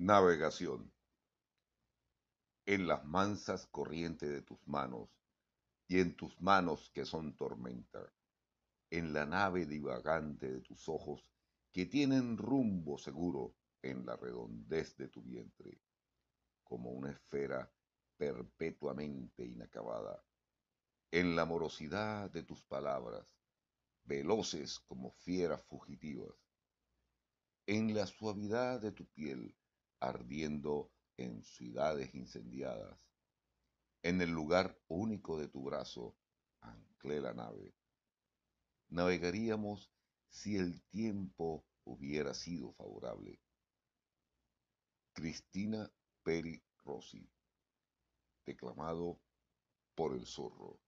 Navegación. En las mansas corrientes de tus manos, y en tus manos que son tormenta, en la nave divagante de tus ojos que tienen rumbo seguro en la redondez de tu vientre, como una esfera perpetuamente inacabada, en la morosidad de tus palabras, veloces como fieras fugitivas, en la suavidad de tu piel, ardiendo en ciudades incendiadas. En el lugar único de tu brazo anclé la nave. Navegaríamos si el tiempo hubiera sido favorable. Cristina Peri Rossi, declamado por el zorro.